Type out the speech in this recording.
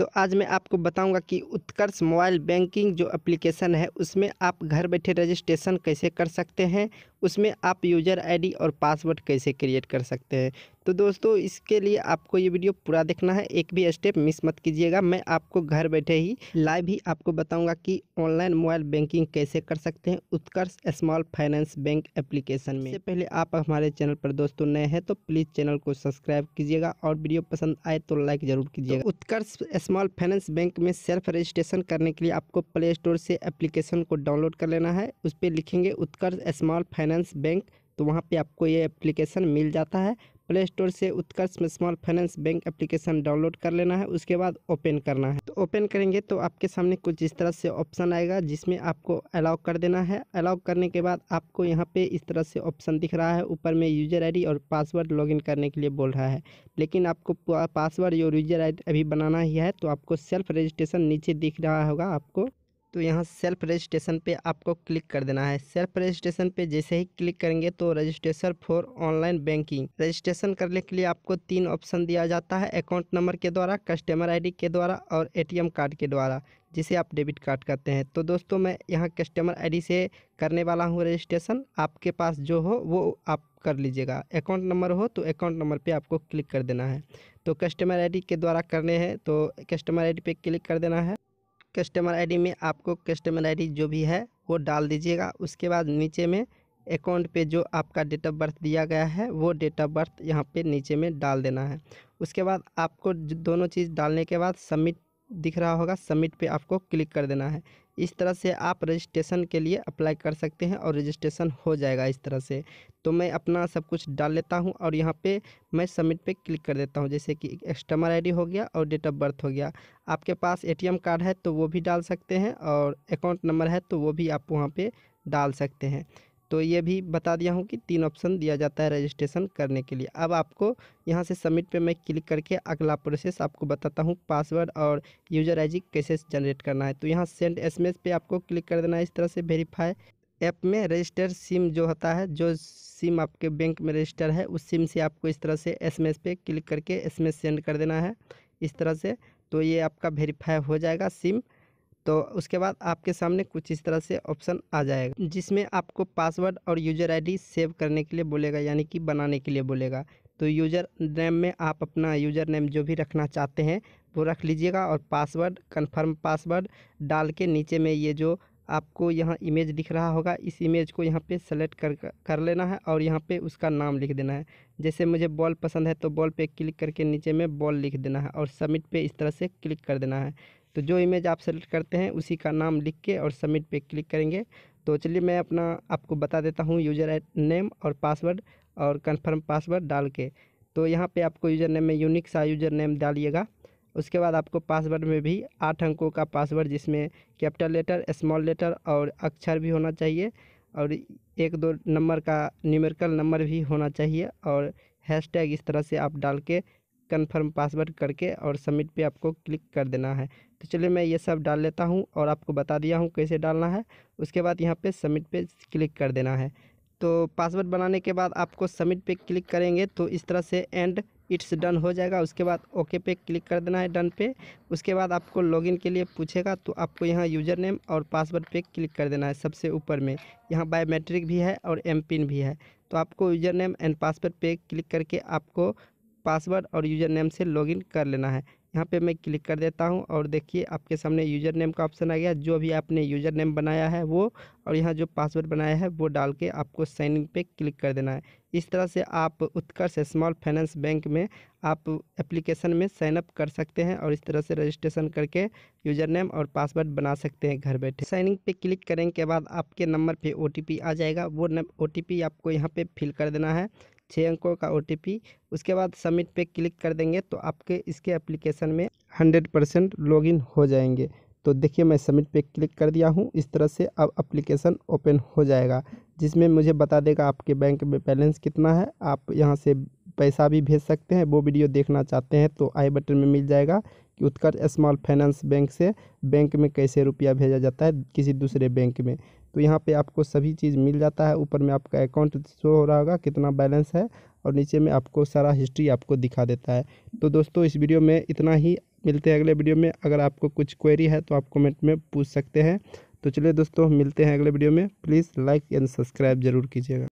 तो आज मैं आपको बताऊंगा कि उत्कर्ष मोबाइल बैंकिंग जो एप्लीकेशन है उसमें आप घर बैठे रजिस्ट्रेशन कैसे कर सकते हैं उसमें आप यूज़र आईडी और पासवर्ड कैसे क्रिएट कर सकते हैं तो दोस्तों इसके लिए आपको ये वीडियो पूरा देखना है एक भी स्टेप मिस मत कीजिएगा मैं आपको घर बैठे ही लाइव ही आपको बताऊंगा कि ऑनलाइन मोबाइल बैंकिंग कैसे कर सकते हैं Utkarsh small finance bank application में इससे पहले आप हमारे चैनल पर दोस्तों नए हैं तो प्लीज़ चैनल को सब्सक्राइब कीजिएगा और वीडियो पसंद आए तो लाइक ज़रूर कीजिएगा तो उत्कर्ष स्मॉल फाइनेंस बैंक में सेल्फ रजिस्ट्रेशन करने के लिए आपको प्ले स्टोर से एप्लीकेशन को डाउनलोड कर लेना है उस पर लिखेंगे उत्कर्ष स्मॉल फाइनेंस बैंक तो वहाँ पे आपको ये एप्लीकेशन मिल जाता है प्ले स्टोर से Utkarsh small finance bank application download कर लेना है उसके बाद ओपन करना है तो ओपन करेंगे तो आपके सामने कुछ इस तरह से ऑप्शन आएगा जिसमें आपको अलाउ कर देना है अलाउ करने के बाद आपको यहाँ पे इस तरह से ऑप्शन दिख रहा है ऊपर में यूजर आई और पासवर्ड लॉग करने के लिए बोल रहा है लेकिन आपको पासवर्ड और यूजर आई अभी बनाना ही है तो आपको सेल्फ रजिस्ट्रेशन नीचे दिख रहा होगा आपको तो यहाँ सेल्फ रजिस्ट्रेशन पे आपको क्लिक कर देना है सेल्फ रजिस्ट्रेशन पे जैसे ही क्लिक करेंगे तो registration for online banking registration करने के लिए आपको तीन ऑप्शन दिया जाता है अकाउंट नंबर के द्वारा कस्टमर आईडी के द्वारा और एटीएम कार्ड के द्वारा जिसे आप डेबिट कार्ड करते हैं तो दोस्तों मैं यहाँ कस्टमर आई से करने वाला हूँ रजिस्ट्रेशन आपके पास जो हो वो आप कर लीजिएगा अकाउंट नंबर हो तो अकाउंट नंबर पे आपको क्लिक कर देना है तो कस्टमर आईडी के द्वारा करने हैं तो कस्टमर आईडी पे क्लिक कर देना है कस्टमर आईडी में आपको कस्टमर आईडी जो भी है वो डाल दीजिएगा उसके बाद नीचे में अकाउंट पे जो आपका डेट ऑफ बर्थ दिया गया है वो डेट ऑफ बर्थ यहाँ पे नीचे में डाल देना है उसके बाद आपको दोनों चीज़ डालने के बाद सबमिट दिख रहा होगा सबमिट पे आपको क्लिक कर देना है इस तरह से आप रजिस्ट्रेशन के लिए अप्लाई कर सकते हैं और रजिस्ट्रेशन हो जाएगा इस तरह से तो मैं अपना सब कुछ डाल लेता हूं और यहां पे मैं सबमिट पे क्लिक कर देता हूं जैसे कि कस्टमर आईडी हो गया और डेट ऑफ बर्थ हो गया आपके पास एटीएम कार्ड है तो वो भी डाल सकते हैं और अकाउंट नंबर है तो वो भी आप वहाँ पर डाल सकते हैं तो ये भी बता दिया हूँ कि तीन ऑप्शन दिया जाता है रजिस्ट्रेशन करने के लिए अब आपको यहाँ से सबमिट पे मैं क्लिक करके अगला प्रोसेस आपको बताता हूँ पासवर्ड और यूज़र आई कैसे जनरेट करना है तो यहाँ सेंड एसएमएस पे आपको क्लिक कर देना है इस तरह से वेरीफाई ऐप में रजिस्टर सिम जो होता है जो सिम आपके बैंक में रजिस्टर है उस सिम से आपको इस तरह से एस पे क्लिक करके एस सेंड कर देना है इस तरह से तो ये आपका वेरीफाई हो जाएगा सिम तो उसके बाद आपके सामने कुछ इस तरह से ऑप्शन आ जाएगा जिसमें आपको पासवर्ड और यूज़र आईडी सेव करने के लिए बोलेगा यानी कि बनाने के लिए बोलेगा तो यूज़र नेम में आप अपना यूज़र नेम जो भी रखना चाहते हैं वो रख लीजिएगा और पासवर्ड कंफर्म पासवर्ड डाल के नीचे में ये जो आपको यहाँ इमेज दिख रहा होगा इस इमेज को यहाँ पे सेलेक्ट कर कर लेना है और यहाँ पे उसका नाम लिख देना है जैसे मुझे बॉल पसंद है तो बॉल पे क्लिक करके नीचे में बॉल लिख देना है और सबमिट पे इस तरह से क्लिक कर देना है तो जो इमेज आप सेलेक्ट करते हैं उसी का नाम लिख के और सबमिट पे क्लिक करेंगे तो चलिए मैं अपना आपको बता देता हूँ यूज़र नेम और पासवर्ड और कन्फर्म पासवर्ड डाल के तो यहाँ पे आपको यूज़र नेम में यूनिक सा यूज़र नेम डालिएगा उसके बाद आपको पासवर्ड में भी आठ अंकों का पासवर्ड जिसमें कैपिटल लेटर स्मॉल लेटर और अक्षर भी होना चाहिए और एक दो नंबर का न्यूमेरिकल नंबर भी होना चाहिए और टैग इस तरह से आप डाल के कन्फर्म पासवर्ड करके और सबमिट पे आपको क्लिक कर देना है तो चलिए मैं ये सब डाल लेता हूँ और आपको बता दिया हूँ कैसे डालना है उसके बाद यहाँ पे सबमिट पे क्लिक कर देना है तो पासवर्ड बनाने के बाद आपको सबमिट पे क्लिक करेंगे तो इस तरह से एंड इट्स डन हो जाएगा उसके बाद ओके पे क्लिक कर देना है डन पे उसके बाद आपको लॉगिन के लिए पूछेगा तो आपको यहाँ यूज़र नेम और पासवर्ड पे क्लिक कर देना है सबसे ऊपर में यहाँ बायोमेट्रिक भी है और एम पिन भी है तो आपको यूज़र नेम एंड पासवर्ड पे क्लिक करके आपको पासवर्ड और यूज़र नेम से लॉगिन कर लेना है यहाँ पे मैं क्लिक कर देता हूँ और देखिए आपके सामने यूज़र नेम का ऑप्शन आ गया जो भी आपने यूज़र नेम बनाया है वो और यहाँ जो पासवर्ड बनाया है वो डाल के आपको साइन इन पे क्लिक कर देना है इस तरह से आप उत्कर्ष स्मॉल फाइनेंस बैंक में आप एप्लीकेशन में साइनअप कर सकते हैं और इस तरह से रजिस्ट्रेशन करके यूज़र नेम और पासवर्ड बना सकते हैं घर बैठे साइनिंग पे क्लिक करने के बाद आपके नंबर पे ओ आ जाएगा वो ओ आपको यहाँ पर फिल कर देना है छः अंकों का ओ उसके बाद सबमिट पे क्लिक कर देंगे तो आपके इसके एप्लीकेशन में हंड्रेड परसेंट लॉगिन हो जाएंगे तो देखिए मैं सबमिट पे क्लिक कर दिया हूँ इस तरह से अब एप्लीकेशन ओपन हो जाएगा जिसमें मुझे बता देगा आपके बैंक में बैलेंस कितना है आप यहाँ से पैसा भी भेज सकते हैं वो वीडियो देखना चाहते हैं तो आई बटन में मिल जाएगा कि उत्कर्ष स्मॉल फाइनेंस बैंक से बैंक में कैसे रुपया भेजा जाता है किसी दूसरे बैंक में तो यहाँ पे आपको सभी चीज़ मिल जाता है ऊपर में आपका अकाउंट शो हो रहा होगा कितना बैलेंस है और नीचे में आपको सारा हिस्ट्री आपको दिखा देता है तो दोस्तों इस वीडियो में इतना ही मिलते हैं अगले वीडियो में अगर आपको कुछ क्वेरी है तो आप कमेंट में पूछ सकते हैं तो चलिए दोस्तों मिलते हैं अगले वीडियो में प्लीज़ लाइक एंड सब्सक्राइब ज़रूर कीजिएगा